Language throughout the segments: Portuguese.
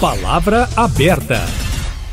Palavra aberta.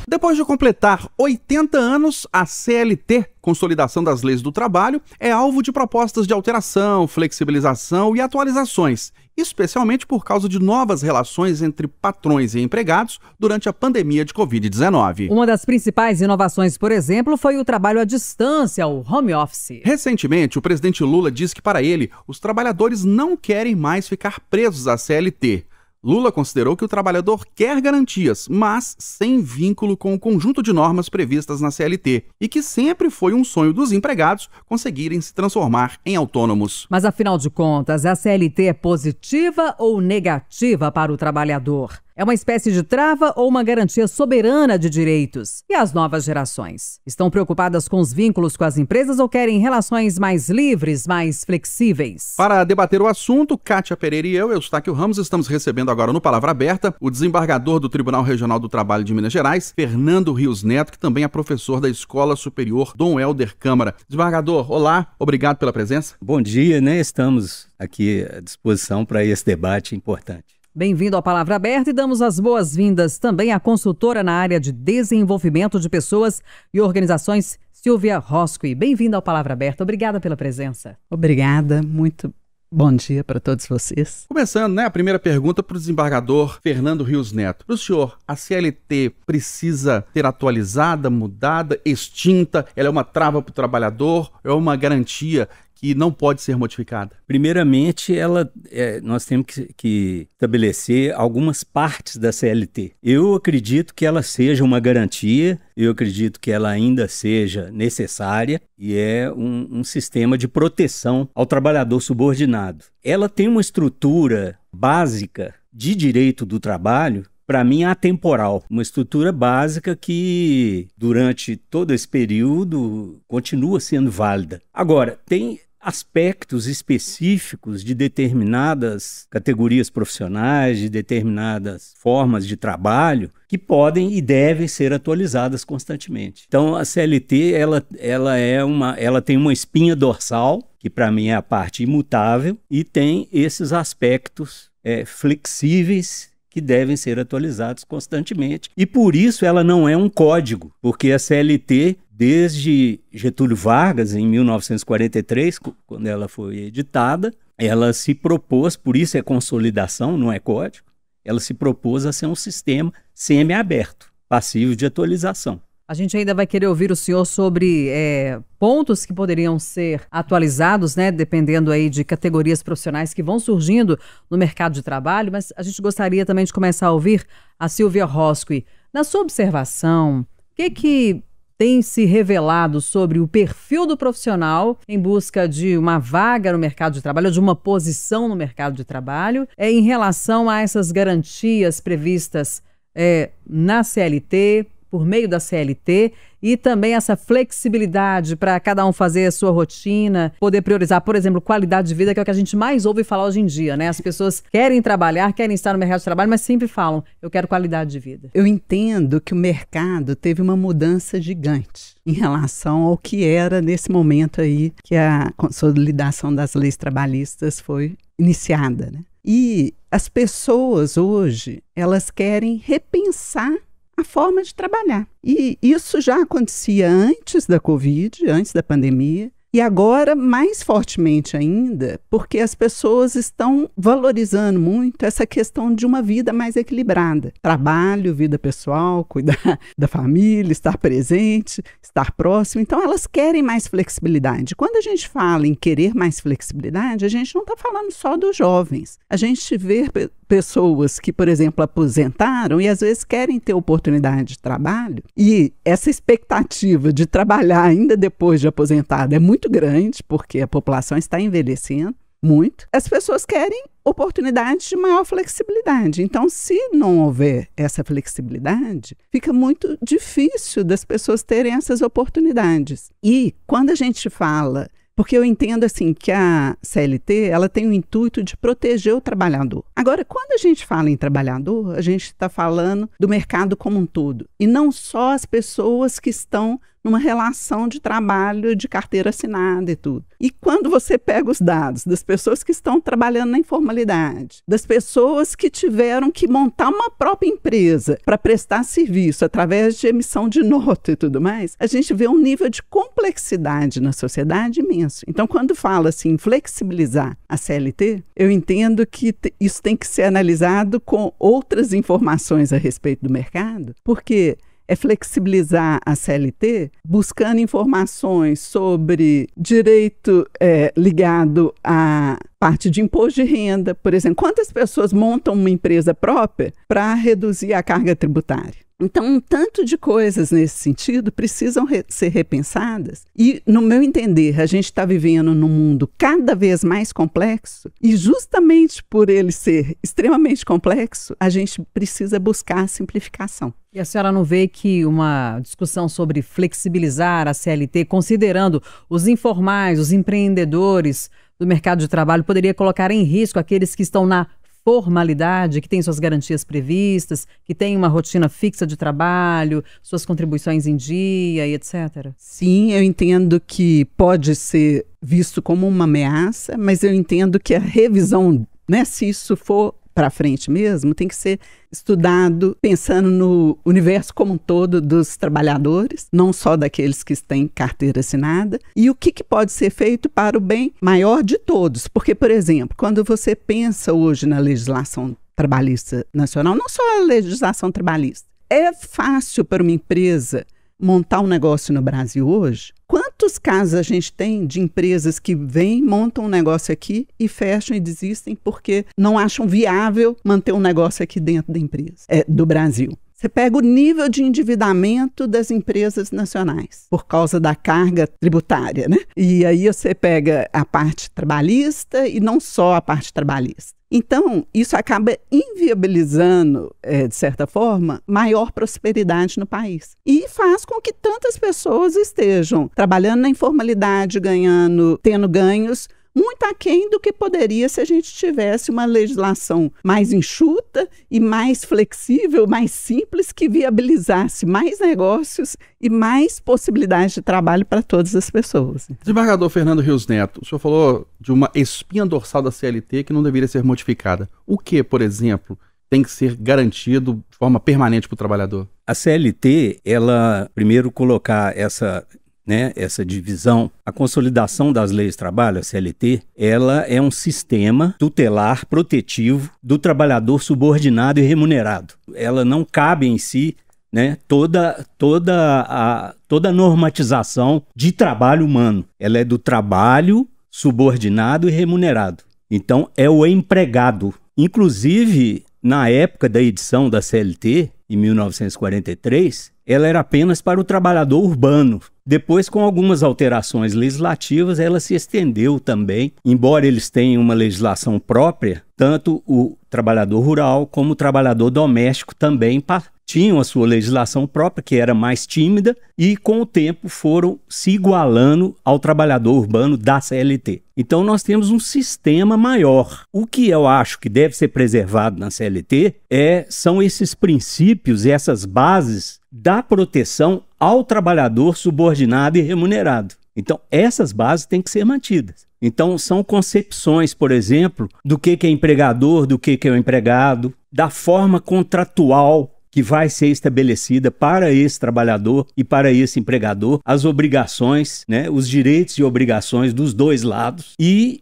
Depois de completar 80 anos, a CLT, Consolidação das Leis do Trabalho, é alvo de propostas de alteração, flexibilização e atualizações, especialmente por causa de novas relações entre patrões e empregados durante a pandemia de Covid-19. Uma das principais inovações, por exemplo, foi o trabalho à distância, o home office. Recentemente, o presidente Lula disse que, para ele, os trabalhadores não querem mais ficar presos à CLT. Lula considerou que o trabalhador quer garantias, mas sem vínculo com o conjunto de normas previstas na CLT, e que sempre foi um sonho dos empregados conseguirem se transformar em autônomos. Mas afinal de contas, a CLT é positiva ou negativa para o trabalhador? É uma espécie de trava ou uma garantia soberana de direitos? E as novas gerações? Estão preocupadas com os vínculos com as empresas ou querem relações mais livres, mais flexíveis? Para debater o assunto, Kátia Pereira e eu, Eustáquio Ramos, estamos recebendo agora no Palavra Aberta o desembargador do Tribunal Regional do Trabalho de Minas Gerais, Fernando Rios Neto, que também é professor da Escola Superior Dom Helder Câmara. Desembargador, olá, obrigado pela presença. Bom dia, né? Estamos aqui à disposição para esse debate importante. Bem-vindo à Palavra Aberta e damos as boas-vindas também à consultora na área de desenvolvimento de pessoas e organizações, Silvia Roscoe. Bem-vinda ao Palavra Aberta. Obrigada pela presença. Obrigada, muito Bom dia para todos vocês. Começando, né, a primeira pergunta para o desembargador Fernando Rios Neto. Para o senhor, a CLT precisa ser atualizada, mudada, extinta? Ela é uma trava para o trabalhador? É uma garantia que não pode ser modificada? Primeiramente, ela, é, nós temos que, que, estabelecer algumas partes da CLT. Eu acredito que ela seja uma garantia, eu acredito que ela ainda seja necessária e é um, um sistema de proteção ao trabalhador subordinado. Ela tem uma estrutura básica de direito do trabalho para mim, é atemporal. Uma estrutura básica que, durante todo esse período, continua sendo válida. Agora, tem aspectos específicos de determinadas categorias profissionais, de determinadas formas de trabalho que podem e devem ser atualizadas constantemente. Então a CLT ela, ela é uma ela tem uma espinha dorsal que para mim é a parte imutável e tem esses aspectos é, flexíveis que devem ser atualizados constantemente. E por isso ela não é um código, porque a CLT, desde Getúlio Vargas, em 1943, quando ela foi editada, ela se propôs, por isso é consolidação, não é código, ela se propôs a ser um sistema semi-aberto, passivo de atualização. A gente ainda vai querer ouvir o senhor sobre é, pontos que poderiam ser atualizados, né, dependendo aí de categorias profissionais que vão surgindo no mercado de trabalho, mas a gente gostaria também de começar a ouvir a Silvia Rosqui. Na sua observação, o que, que tem se revelado sobre o perfil do profissional em busca de uma vaga no mercado de trabalho, de uma posição no mercado de trabalho, é em relação a essas garantias previstas é, na CLT, por meio da CLT e também essa flexibilidade para cada um fazer a sua rotina, poder priorizar, por exemplo, qualidade de vida, que é o que a gente mais ouve falar hoje em dia, né? As pessoas querem trabalhar, querem estar no mercado de trabalho, mas sempre falam: eu quero qualidade de vida. Eu entendo que o mercado teve uma mudança gigante em relação ao que era nesse momento aí que a consolidação das leis trabalhistas foi iniciada, né? E as pessoas hoje, elas querem repensar a forma de trabalhar. E isso já acontecia antes da Covid, antes da pandemia, e agora mais fortemente ainda, porque as pessoas estão valorizando muito essa questão de uma vida mais equilibrada. Trabalho, vida pessoal, cuidar da família, estar presente, estar próximo. Então elas querem mais flexibilidade. Quando a gente fala em querer mais flexibilidade, a gente não está falando só dos jovens. A gente vê pessoas que, por exemplo, aposentaram e às vezes querem ter oportunidade de trabalho, e essa expectativa de trabalhar ainda depois de aposentado é muito grande, porque a população está envelhecendo muito. As pessoas querem oportunidades de maior flexibilidade. Então, se não houver essa flexibilidade, fica muito difícil das pessoas terem essas oportunidades. E quando a gente fala porque eu entendo assim que a CLT ela tem o intuito de proteger o trabalhador. Agora, quando a gente fala em trabalhador, a gente está falando do mercado como um todo e não só as pessoas que estão numa relação de trabalho de carteira assinada e tudo. E quando você pega os dados das pessoas que estão trabalhando na informalidade, das pessoas que tiveram que montar uma própria empresa para prestar serviço através de emissão de nota e tudo mais, a gente vê um nível de complexidade na sociedade imenso. Então, quando fala assim, flexibilizar a CLT, eu entendo que isso tem que ser analisado com outras informações a respeito do mercado, porque é flexibilizar a CLT, buscando informações sobre direito é, ligado à parte de imposto de renda, por exemplo. Quantas pessoas montam uma empresa própria para reduzir a carga tributária? Então, um tanto de coisas nesse sentido precisam re ser repensadas. E, no meu entender, a gente está vivendo num mundo cada vez mais complexo, e justamente por ele ser extremamente complexo, a gente precisa buscar a simplificação. E a senhora não vê que uma discussão sobre flexibilizar a CLT, considerando os informais, os empreendedores do mercado de trabalho, poderia colocar em risco aqueles que estão na formalidade, que tem suas garantias previstas, que tem uma rotina fixa de trabalho, suas contribuições em dia e etc? Sim, eu entendo que pode ser visto como uma ameaça, mas eu entendo que a revisão, né, se isso for para frente mesmo, tem que ser estudado pensando no universo como um todo dos trabalhadores, não só daqueles que têm carteira assinada, e o que, que pode ser feito para o bem maior de todos. Porque, por exemplo, quando você pensa hoje na legislação trabalhista nacional, não só a legislação trabalhista, é fácil para uma empresa montar um negócio no Brasil hoje, quantos casos a gente tem de empresas que vêm, montam um negócio aqui e fecham e desistem porque não acham viável manter um negócio aqui dentro da empresa, é, do Brasil? Você pega o nível de endividamento das empresas nacionais por causa da carga tributária, né? E aí você pega a parte trabalhista e não só a parte trabalhista. Então, isso acaba inviabilizando, é, de certa forma, maior prosperidade no país. E faz com que tantas pessoas estejam trabalhando na informalidade, ganhando, tendo ganhos, muito aquém do que poderia se a gente tivesse uma legislação mais enxuta e mais flexível, mais simples, que viabilizasse mais negócios e mais possibilidades de trabalho para todas as pessoas. Desembargador Fernando Rios Neto, o senhor falou de uma espinha dorsal da CLT que não deveria ser modificada. O que, por exemplo, tem que ser garantido de forma permanente para o trabalhador? A CLT, ela primeiro colocar essa né, essa divisão, a consolidação das leis de trabalho, a CLT, ela é um sistema tutelar protetivo do trabalhador subordinado e remunerado. Ela não cabe em si né, toda, toda, a, toda a normatização de trabalho humano. Ela é do trabalho subordinado e remunerado. Então, é o empregado. Inclusive, na época da edição da CLT, em 1943, ela era apenas para o trabalhador urbano, depois, com algumas alterações legislativas, ela se estendeu também, embora eles tenham uma legislação própria, tanto o trabalhador rural como o trabalhador doméstico também tinham a sua legislação própria, que era mais tímida, e com o tempo foram se igualando ao trabalhador urbano da CLT. Então nós temos um sistema maior. O que eu acho que deve ser preservado na CLT é são esses princípios, essas bases da proteção ao trabalhador subordinado e remunerado. Então, essas bases têm que ser mantidas. Então, são concepções, por exemplo, do que, é empregador, do que, que é o empregado, da forma contratual que vai ser estabelecida para esse trabalhador e para esse empregador, as obrigações, né, os direitos e obrigações dos dois lados e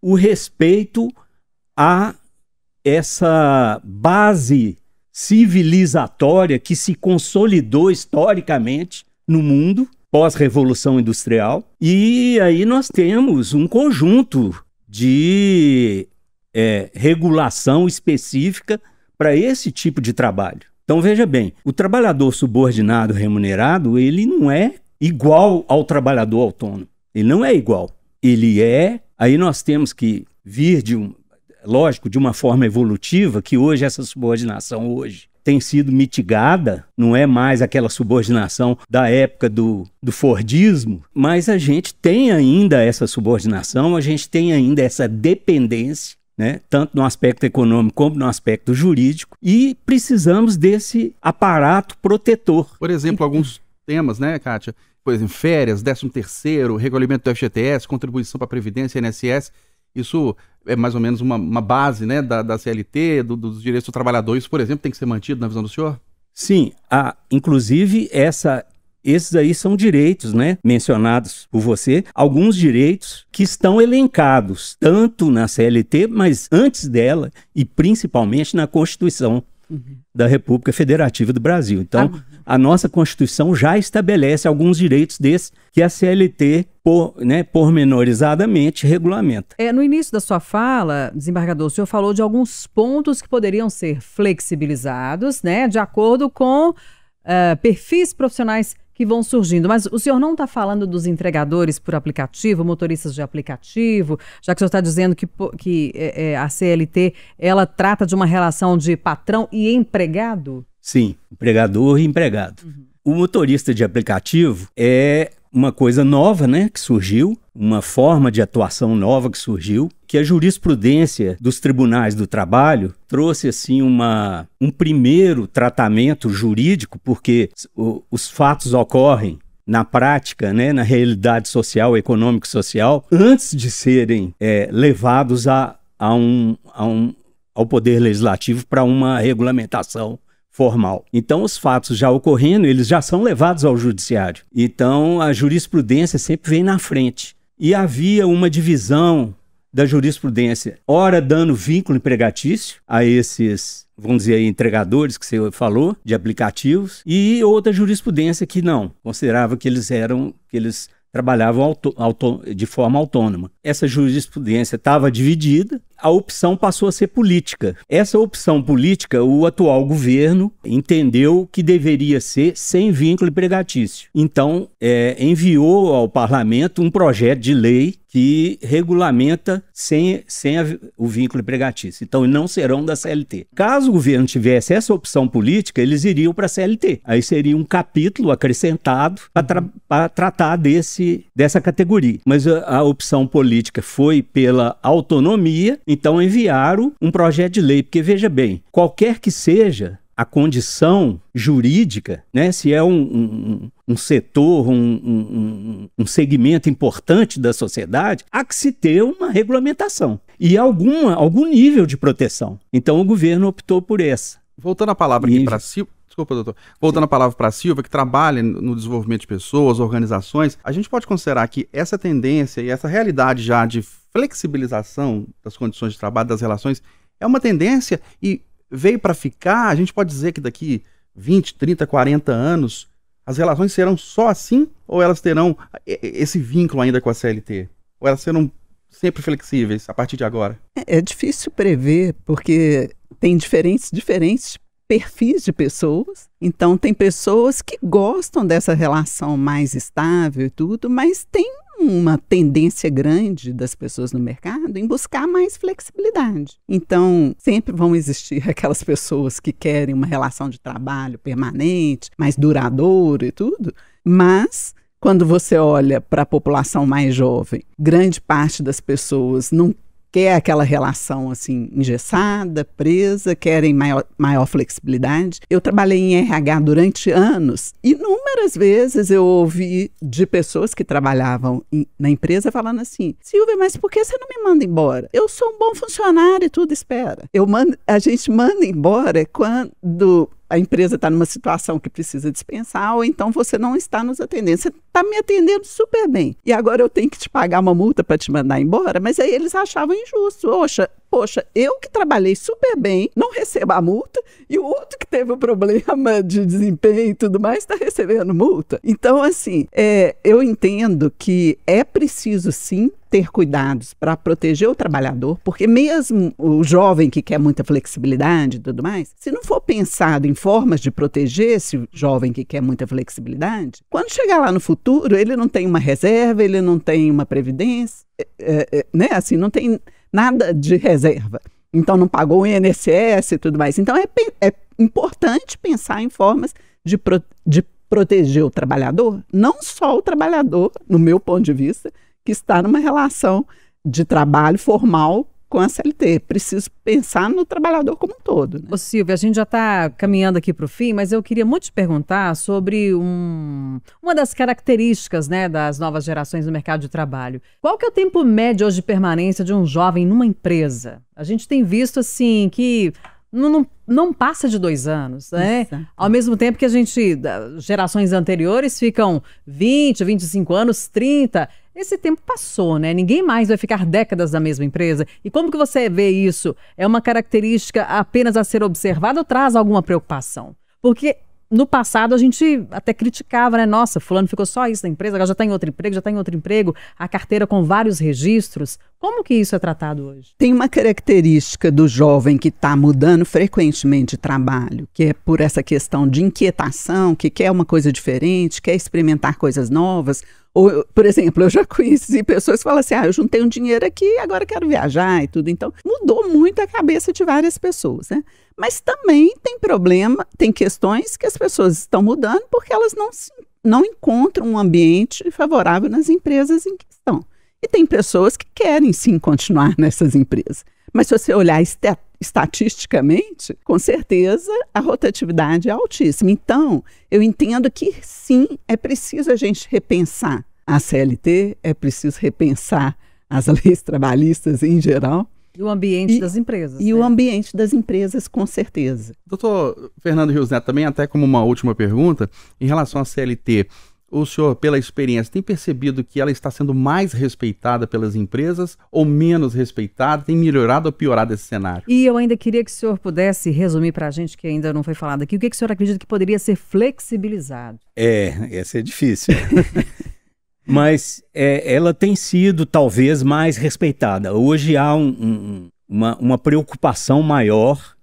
o respeito a essa base civilizatória que se consolidou historicamente no mundo pós-revolução industrial. E aí nós temos um conjunto de é, regulação específica para esse tipo de trabalho. Então veja bem, o trabalhador subordinado remunerado ele não é igual ao trabalhador autônomo. Ele não é igual. Ele é. Aí nós temos que vir de um, lógico, de uma forma evolutiva, que hoje essa subordinação hoje tem sido mitigada, não é mais aquela subordinação da época do, do Fordismo, mas a gente tem ainda essa subordinação, a gente tem ainda essa dependência né? tanto no aspecto econômico como no aspecto jurídico, e precisamos desse aparato protetor. Por exemplo, alguns temas, né, Kátia? Por exemplo, férias, 13 terceiro, regulamento do FGTS, contribuição para a Previdência, INSS, isso é mais ou menos uma, uma base né, da, da CLT, do, dos direitos do trabalhador. Isso, por exemplo, tem que ser mantido na visão do senhor? Sim. A, ah, inclusive, essa esses aí são direitos, né? Mencionados por você, alguns direitos que estão elencados tanto na CLT, mas antes dela e principalmente na Constituição Uhum. da República Federativa do Brasil. Então, ah. a nossa Constituição já estabelece alguns direitos desses que a CLT, por, né, pormenorizadamente, regulamenta. É, no início da sua fala, desembargador, o senhor falou de alguns pontos que poderiam ser flexibilizados, né, de acordo com uh, perfis profissionais que vão surgindo. Mas o senhor não está falando dos entregadores por aplicativo, motoristas de aplicativo, já que o senhor está dizendo que, que é, é a CLT ela trata de uma relação de patrão e empregado? Sim, empregador e empregado. Uhum. O motorista de aplicativo é uma coisa nova, né, que surgiu, uma forma de atuação nova que surgiu que a jurisprudência dos tribunais do trabalho trouxe assim uma, um primeiro tratamento jurídico, porque o, os fatos ocorrem na prática, né, na realidade social, econômico-social, antes de serem é, levados a, a um, a um, ao poder legislativo para uma regulamentação formal. Então, os fatos já ocorrendo, eles já são levados ao judiciário. Então, a jurisprudência sempre vem na frente. E havia uma divisão da jurisprudência, ora dando vínculo empregatício a esses vamos dizer aí, entregadores que você falou, de aplicativos, e outra jurisprudência que não, considerava que eles eram, que eles trabalhavam auto, auto, de forma autônoma. Essa jurisprudência estava dividida, a opção passou a ser política. Essa opção política, o atual governo entendeu que deveria ser sem vínculo empregatício. Então, é, enviou ao parlamento um projeto de lei que regulamenta sem, sem a, o vínculo empregatício. Então, não serão da CLT. Caso o governo tivesse essa opção política, eles iriam para a CLT. Aí seria um capítulo acrescentado para tra tratar desse, dessa categoria. Mas a, a, opção política foi pela autonomia, então enviaram um projeto de lei. Porque, veja bem, qualquer que seja a condição jurídica, né? se é um, um, um setor, um, um, segmento importante da sociedade, há que se ter uma regulamentação e alguma, algum nível de proteção. Então o governo optou por essa. Voltando a palavra aqui para Silvio. Desculpa, doutor. Voltando Sim. a palavra para a Silva, que trabalha no desenvolvimento de pessoas, organizações, a gente pode considerar que essa tendência e essa realidade já de flexibilização das condições de trabalho, das relações, é uma tendência e veio para ficar, a gente pode dizer que daqui 20, 30, 40 anos, as relações serão só assim ou elas terão eh, eh, esse vínculo ainda com a CLT? Ou elas serão sempre flexíveis a partir de agora? É, é difícil prever, porque tem diferentes, diferentes perfis de pessoas. Então, tem pessoas que gostam dessa relação mais estável e tudo, mas tem uma tendência grande das pessoas no mercado em buscar mais flexibilidade. Então, sempre vão existir aquelas pessoas que querem uma relação de trabalho permanente, mais duradoura e tudo, mas quando você olha para a população mais jovem, grande parte das pessoas não quer aquela relação assim engessada, presa, querem maior, maior flexibilidade. Eu trabalhei em RH durante anos. Inúmeras vezes eu ouvi de pessoas que trabalhavam em, na empresa falando assim: Silvia, mas por que você não me manda embora? Eu sou um bom funcionário e tudo espera. Eu mando, a gente manda embora quando a empresa está numa situação que precisa dispensar, ou então você não está nos atendendo. Você está me atendendo super bem. E agora eu tenho que te pagar uma multa para te mandar embora? Mas aí eles achavam injusto. Poxa, poxa, eu que trabalhei super bem, não recebo a multa, e o outro que teve o um problema de desempenho e tudo mais está recebendo multa. Então, assim, é, eu entendo que é preciso sim ter cuidados para proteger o trabalhador, porque mesmo o jovem que quer muita flexibilidade e tudo mais, se não for pensado em formas de proteger esse jovem que quer muita flexibilidade, quando chegar lá no futuro, ele não tem uma reserva, ele não tem uma previdência, é, é, é né? Assim, não tem nada de reserva. Então não pagou o INSS e tudo mais. Então é, é importante pensar em formas de, pro, de proteger o trabalhador, não só o trabalhador, no meu ponto de vista, que está numa relação de trabalho formal com a CLT. Preciso pensar no trabalhador como um todo. Né? Ô Silvia, a gente já está caminhando aqui para o fim, mas eu queria muito te perguntar sobre um, uma das características né, das novas gerações no mercado de trabalho. Qual que é o tempo médio hoje de permanência de um jovem numa empresa? A gente tem visto assim que não, não, não, passa de dois anos, né? Ao mesmo tempo que a gente, gerações anteriores ficam 20, 25 anos, 30. Esse tempo passou, né? Ninguém mais vai ficar décadas na mesma empresa. E como que você vê isso? É uma característica apenas a ser observada ou traz alguma preocupação? Porque no passado a gente até criticava, né? Nossa, fulano ficou só isso na empresa, agora já está em outro emprego, já está em outro emprego, a carteira com vários registros. Como que isso é tratado hoje? Tem uma característica do jovem que está mudando frequentemente de trabalho, que é por essa questão de inquietação, que quer uma coisa diferente, quer experimentar coisas novas. Ou, por exemplo, eu já conheci pessoas que falam assim: ah, eu juntei um dinheiro aqui, agora quero viajar e tudo. Então, mudou muito a cabeça de várias pessoas, né? Mas também tem problema, tem questões que as pessoas estão mudando porque elas não, não encontram um ambiente favorável nas empresas em questão. E tem pessoas que querem sim continuar nessas empresas. Mas se você olhar estatisticamente, com certeza a rotatividade é altíssima. Então, eu entendo que sim, é preciso a gente repensar a CLT, é preciso repensar as leis trabalhistas em geral, e o ambiente e, das empresas. E né? o ambiente das empresas, com certeza. Doutor Fernando Rios Neto, também até como uma última pergunta, em relação à CLT, o senhor, pela experiência, tem percebido que ela está sendo mais respeitada pelas empresas ou menos respeitada? Tem melhorado ou piorado esse cenário? E eu ainda queria que o senhor pudesse resumir para a gente, que ainda não foi falado aqui, o que, que o senhor acredita que poderia ser flexibilizado? É, essa é difícil. Mas é, ela tem sido talvez mais respeitada. Hoje há um, um, uma, uma, preocupação maior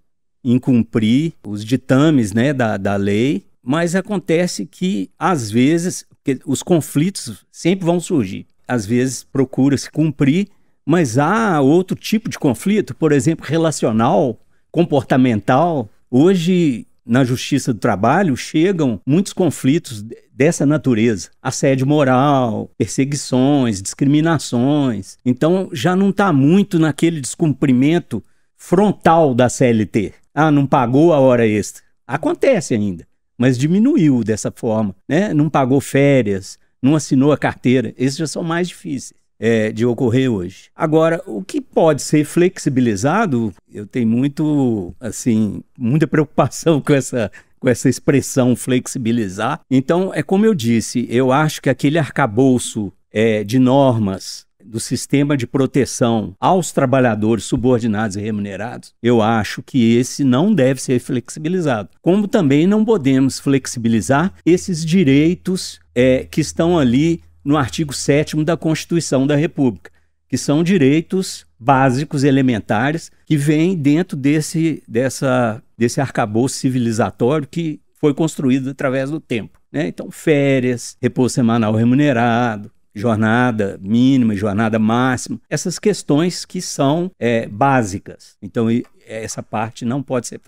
em cumprir os ditames né, da, da lei, mas acontece que, às vezes, os conflitos sempre vão surgir. Às vezes procura-se cumprir, mas há outro tipo de conflito, por exemplo, relacional, comportamental. Hoje na Justiça do Trabalho chegam muitos conflitos dessa natureza: assédio moral, perseguições, discriminações. Então já não está muito naquele descumprimento frontal da CLT. Ah, não pagou a hora extra. Acontece ainda, mas diminuiu dessa forma, né? Não pagou férias, não assinou a carteira. Esses já são mais difíceis é, de ocorrer hoje. Agora, o que pode ser flexibilizado, eu tenho muito, assim, muita preocupação com essa com essa expressão flexibilizar. Então, é como eu disse, eu acho que aquele arcabouço é, de normas do sistema de proteção aos trabalhadores subordinados e remunerados, eu acho que esse não deve ser flexibilizado. Como também não podemos flexibilizar esses direitos é, que estão ali no artigo 7 da Constituição da República, que são direitos básicos, elementares, que vêm dentro desse, dessa, desse arcabouço civilizatório que foi construído através do tempo. Né? Então, férias, repouso semanal remunerado, jornada mínima, jornada máxima, essas questões que são é, básicas. Então, essa parte não pode ser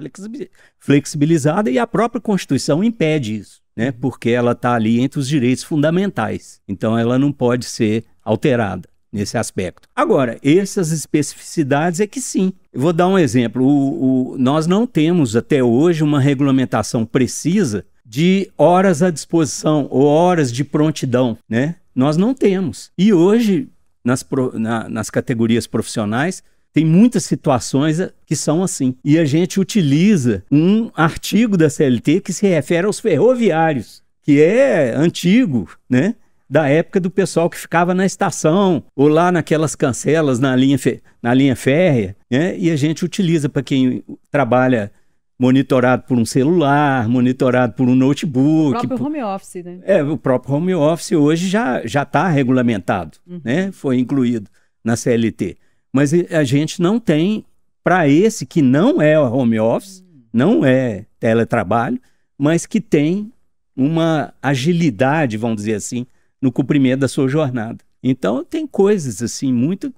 flexibilizada e a própria Constituição impede isso né? Uhum. Porque ela está ali entre os direitos fundamentais. Então ela não pode ser alterada nesse aspecto. Agora, essas especificidades é que sim. Eu vou dar um exemplo. O, o, nós não temos até hoje uma regulamentação precisa de horas à disposição ou horas de prontidão, né? Nós não temos. E hoje, nas, pro, na, nas categorias profissionais, tem muitas situações eh, que são assim. E a gente utiliza um artigo da CLT que se refere aos ferroviários, que é antigo, né? Da época do pessoal que ficava na estação ou lá naquelas cancelas na linha, na linha férrea, né? E a gente utiliza para quem trabalha monitorado por um celular, monitorado por um notebook. O próprio home office, né? É, o próprio home office hoje já está regulamentado, uhum. né? Foi incluído na CLT. Mas a gente não tem, para esse que não é home office, não é teletrabalho, mas que tem uma agilidade, vamos dizer assim, no cumprimento da sua jornada. Então, tem coisas assim muito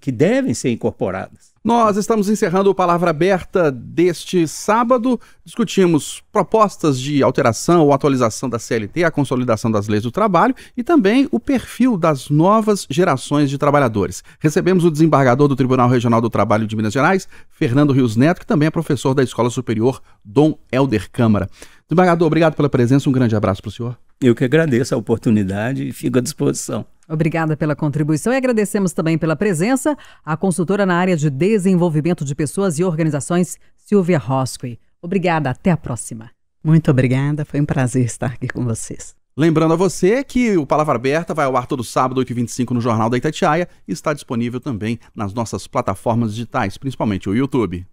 que devem ser incorporadas. Nós estamos encerrando o Palavra Aberta deste sábado. Discutimos propostas de alteração ou atualização da CLT, a consolidação das leis do trabalho e também o perfil das novas gerações de trabalhadores. Recebemos o desembargador do Tribunal Regional do Trabalho de Minas Gerais, Fernando Rios Neto, que também é professor da Escola Superior Dom Helder Câmara. Desembargador, obrigado pela presença, um grande abraço para o senhor. Eu que agradeço a oportunidade e fico à disposição. Obrigada pela contribuição e agradecemos também pela presença a consultora na área de desenvolvimento de pessoas e organizações, Silvia Roscoe. Obrigada, até a próxima. Muito obrigada, foi um prazer estar aqui com vocês. Lembrando a você que o Palavra Aberta vai ao ar todo sábado, 8h25, no Jornal da Itatiaia e está disponível também nas nossas plataformas digitais, principalmente o YouTube.